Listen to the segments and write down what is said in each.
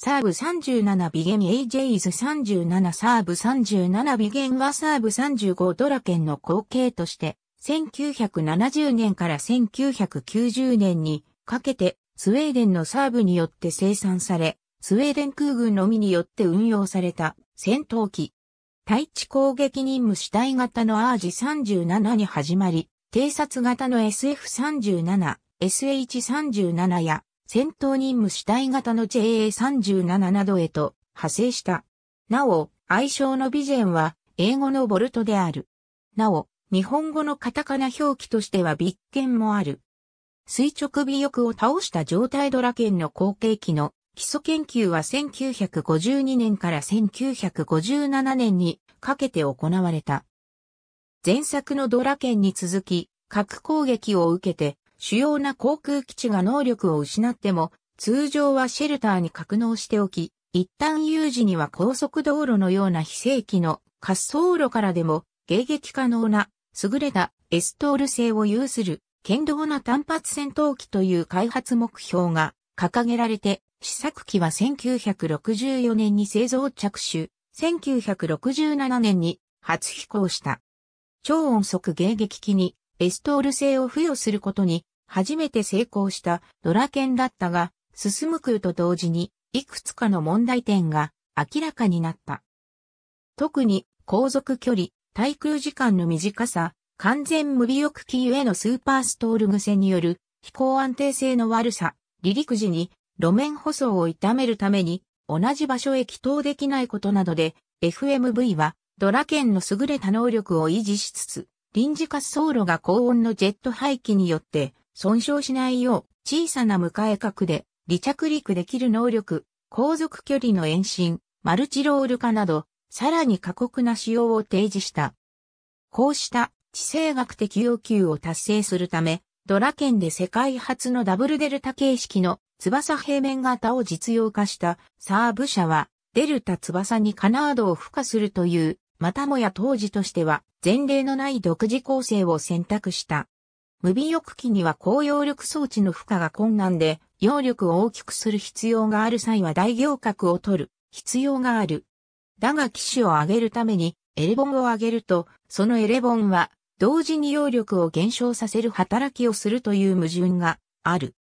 サーブ37ビゲン AJs37 サーブ37ビゲンはサーブ35ドラケンの後継として、1970年から1990年にかけてスウェーデンのサーブによって生産され、スウェーデン空軍のみによって運用された戦闘機。対地攻撃任務主体型のアージ37に始まり、偵察型の SF37、SH37 や戦闘任務主体型の JA37 などへと派生した。なお、愛称のビジェンは英語のボルトである。なお、日本語のカタカナ表記としてはビッケンもある。垂直尾翼を倒した状態ドラケンの後継機の基礎研究は1952年から1957年にかけて行われた。前作のドラケンに続き、核攻撃を受けて主要な航空基地が能力を失っても、通常はシェルターに格納しておき、一旦有事には高速道路のような非正規の滑走路からでも迎撃可能な優れたエストール性を有する堅牢な単発戦闘機という開発目標が掲げられて、試作機は1964年に製造着手、1967年に初飛行した。超音速迎撃機にエストール製を付与することに初めて成功したドラケンだったが、進む空と同時にいくつかの問題点が明らかになった。特に航続距離、滞空時間の短さ、完全無尾翼機ゆえのスーパーストール癖による飛行安定性の悪さ、離陸時に路面舗装を痛めるために同じ場所へ帰投できないことなどで FMV はドラケンの優れた能力を維持しつつ臨時滑走路が高温のジェット排気によって損傷しないよう小さな迎え角で離着陸できる能力、航続距離の延伸、マルチロール化など、さらに過酷な仕様を提示した。こうした地政学的要求を達成するため、ドラケンで世界初のダブルデルタ形式の翼平面型を実用化したサーブ社は、デルタ翼にカナードを付加するというまたもや当時としては前例のない独自構成を選択した。無微翼機には高揚力装置の負荷が困難で、揚力を大きくする必要がある際は大行角を取る必要がある。だが機種を上げるためにエレボンを上げると、そのエレボンは同時に揚力を減少させる働きをするという矛盾がある。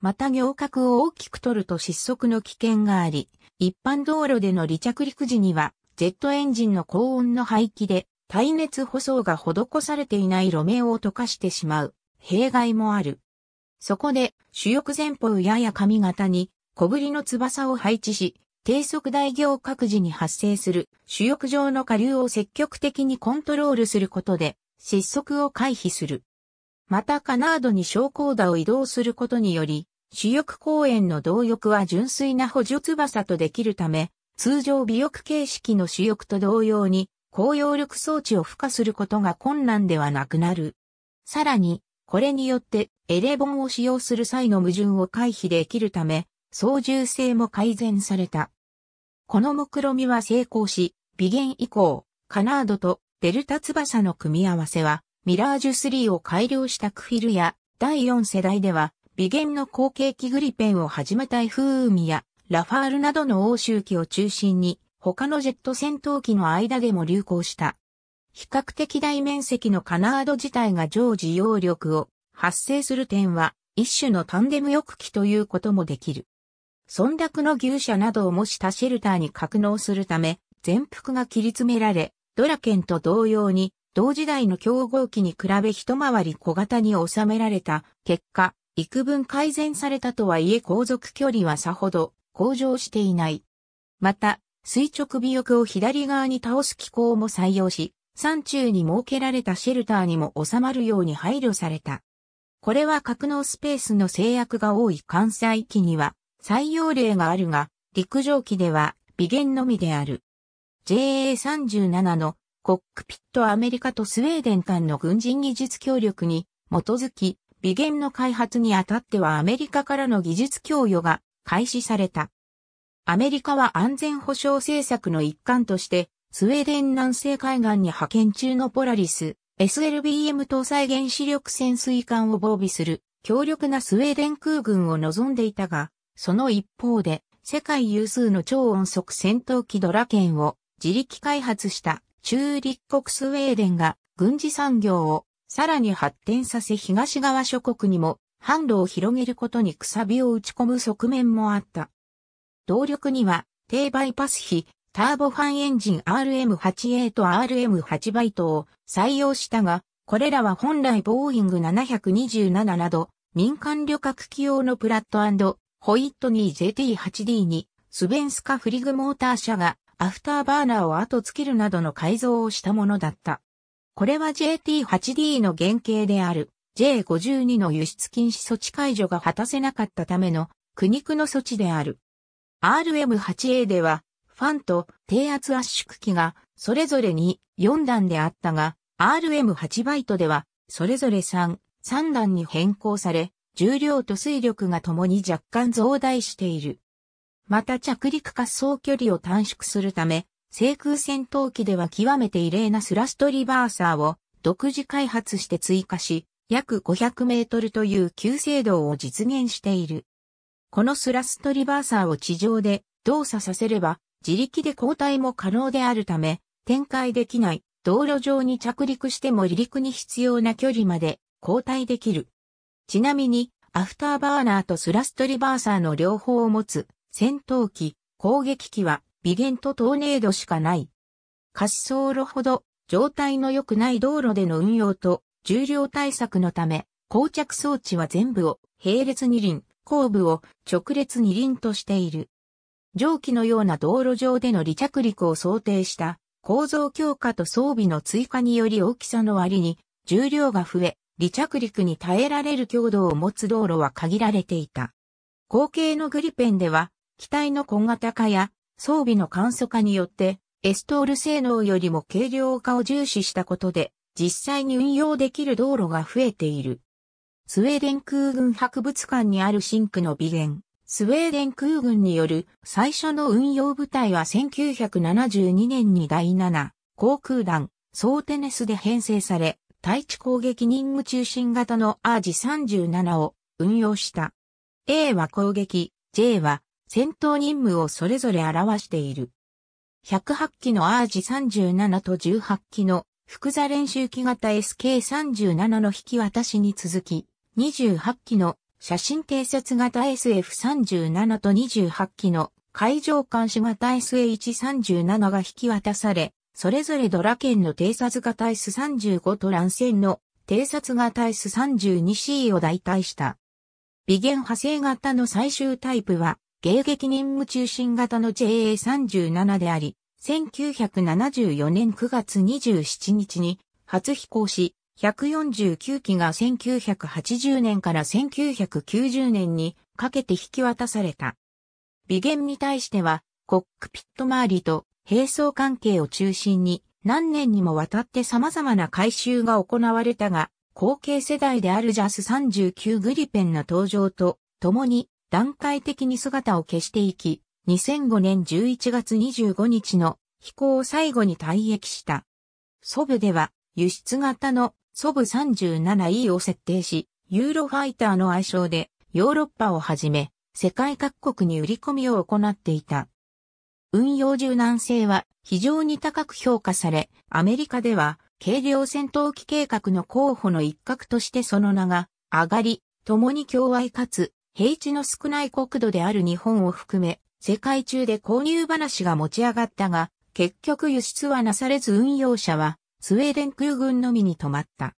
また行角を大きく取ると失速の危険があり、一般道路での離着陸時にはジェットエンジンの高温の排気で耐熱舗装が施されていない路面を溶かしてしまう弊害もある。そこで主翼前方やや髪型に小ぶりの翼を配置し、低速大行各時に発生する主翼上の下流を積極的にコントロールすることで失速を回避する。またカナードに昇降打を移動することにより、主翼公園の動翼は純粋な補助翼とできるため、通常尾翼形式の主翼と同様に、高揚力装置を付加することが困難ではなくなる。さらに、これによってエレボンを使用する際の矛盾を回避できるため、操縦性も改善された。この目論みは成功し、ビゲン以降、カナードとデルタ翼の組み合わせは、ミラージュ3を改良したクフィルや、第4世代では、ビゲンの後継機グリペンをはじめたい風ーや、ラファールなどの欧州機を中心に、他のジェット戦闘機の間でも流行した。比較的大面積のカナード自体が常時揚力を発生する点は、一種のタンデム翼機ということもできる。存濁の牛舎などを模したシェルターに格納するため、全幅が切り詰められ、ドラケンと同様に、同時代の競合機に比べ一回り小型に収められた結果、幾分改善されたとはいえ航続距離はさほど向上していない。また、垂直尾翼を左側に倒す機構も採用し、山中に設けられたシェルターにも収まるように配慮された。これは格納スペースの制約が多い関西機には採用例があるが、陸上機では微減のみである。JA37 のコックピットアメリカとスウェーデン間の軍人技術協力に基づき、微減の開発にあたってはアメリカからの技術供与が開始された。アメリカは安全保障政策の一環として、スウェーデン南西海岸に派遣中のポラリス、SLBM 搭載原子力潜水艦を防備する強力なスウェーデン空軍を望んでいたが、その一方で世界有数の超音速戦闘機ドラケンを自力開発した中立国スウェーデンが軍事産業をさらに発展させ東側諸国にも販路を広げることにくさびを打ち込む側面もあった。動力には、低バイパス比、ターボファンエンジン RM8A と RM8 バイトを採用したが、これらは本来ボーイング727など、民間旅客機用のプラットホイットニー JT8D に、スベンスカフリグモーター車がアフターバーナーを後付けるなどの改造をしたものだった。これは JT8D の原型である。J52 の輸出禁止措置解除が果たせなかったための苦肉の措置である。RM8A では、ファンと低圧圧縮機がそれぞれに4段であったが、RM8 バイトではそれぞれ3、3段に変更され、重量と水力がともに若干増大している。また着陸滑走距離を短縮するため、制空戦闘機では極めて異例なスラストリバーサーを独自開発して追加し、約500メートルという急制度を実現している。このスラストリバーサーを地上で動作させれば自力で交代も可能であるため展開できない道路上に着陸しても離陸に必要な距離まで交代できる。ちなみにアフターバーナーとスラストリバーサーの両方を持つ戦闘機、攻撃機はビゲンとトーネードしかない。滑走路ほど状態の良くない道路での運用と重量対策のため、膠着装置は全部を並列二輪、後部を直列二輪としている。蒸気のような道路上での離着陸を想定した構造強化と装備の追加により大きさの割に重量が増え、離着陸に耐えられる強度を持つ道路は限られていた。後継のグリペンでは、機体の小型化や装備の簡素化によって、エストール性能よりも軽量化を重視したことで、実際に運用できる道路が増えている。スウェーデン空軍博物館にあるシンクの美言。スウェーデン空軍による最初の運用部隊は1972年に第7航空団ソーテネスで編成され、対地攻撃任務中心型のアージ37を運用した。A は攻撃、J は戦闘任務をそれぞれ表している。108機のアージ37と18機の複座練習機型 SK37 の引き渡しに続き、28機の写真偵察型 SF37 と28機の海上監視型 SA137 が引き渡され、それぞれドラケンの偵察型 S35 と乱戦の偵察型 S32C を代替した。微減派生型の最終タイプは、迎撃任務中心型の JA37 であり、1974年9月27日に初飛行し、149機が1980年から1990年にかけて引き渡された。微減に対しては、コックピット周りと並走関係を中心に何年にもわたって様々な改修が行われたが、後継世代であるジャス39グリペンの登場と、共に段階的に姿を消していき、2005年11月25日の飛行を最後に退役した。ソブでは輸出型のソブ 37E を設定し、ユーロファイターの愛称でヨーロッパをはじめ世界各国に売り込みを行っていた。運用柔軟性は非常に高く評価され、アメリカでは軽量戦闘機計画の候補の一角としてその名が上がり、共に共愛かつ平地の少ない国土である日本を含め、世界中で購入話が持ち上がったが、結局輸出はなされず運用者はスウェーデン空軍のみに止まった。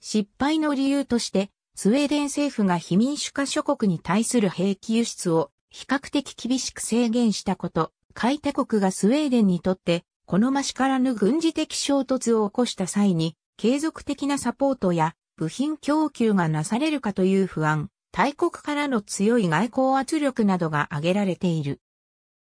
失敗の理由として、スウェーデン政府が非民主化諸国に対する兵器輸出を比較的厳しく制限したこと、買い手国がスウェーデンにとって好ましからぬ軍事的衝突を起こした際に、継続的なサポートや部品供給がなされるかという不安、大国からの強い外交圧力などが挙げられている。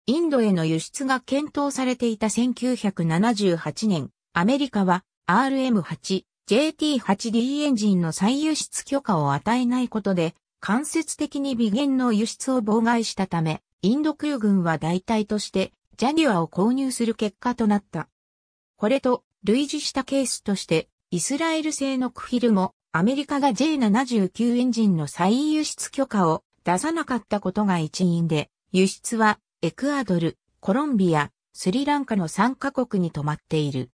インドへの輸出が検討されていた1978年、アメリカは RM8、JT8D エンジンの再輸出許可を与えないことで、間接的に微減の輸出を妨害したため、インド空軍は代替としてジャニュアを購入する結果となった。これと類似したケースとして、イスラエル製のクヒルもアメリカが J79 エンジンの再輸出許可を出さなかったことが一因で、輸出はエクアドル、コロンビア、スリランカの3カ国に止まっている。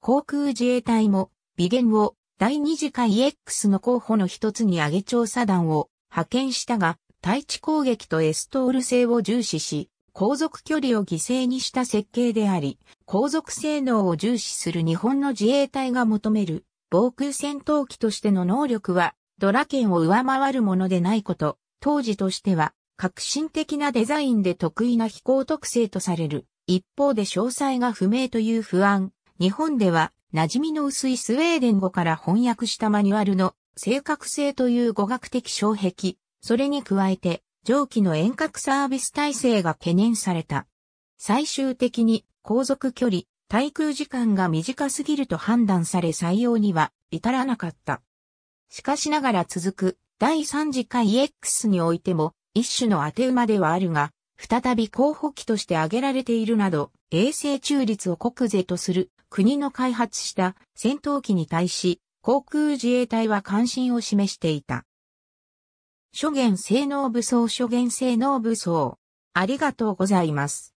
航空自衛隊も、ビゲンを第二次会 EX の候補の一つに上げ調査団を派遣したが、対地攻撃とエストール性を重視し、航続距離を犠牲にした設計であり、航続性能を重視する日本の自衛隊が求める防空戦闘機としての能力は、ドラケンを上回るものでないこと、当時としては、革新的なデザインで得意な飛行特性とされる。一方で詳細が不明という不安。日本では、馴染みの薄いスウェーデン語から翻訳したマニュアルの正確性という語学的障壁。それに加えて、上記の遠隔サービス体制が懸念された。最終的に、航続距離、滞空時間が短すぎると判断され採用には至らなかった。しかしながら続く第3次 e X においても一種の当て馬ではあるが、再び候補機として挙げられているなど、衛星中立を国税とする国の開発した戦闘機に対し、航空自衛隊は関心を示していた。諸元性能武装諸元性能武装。ありがとうございます。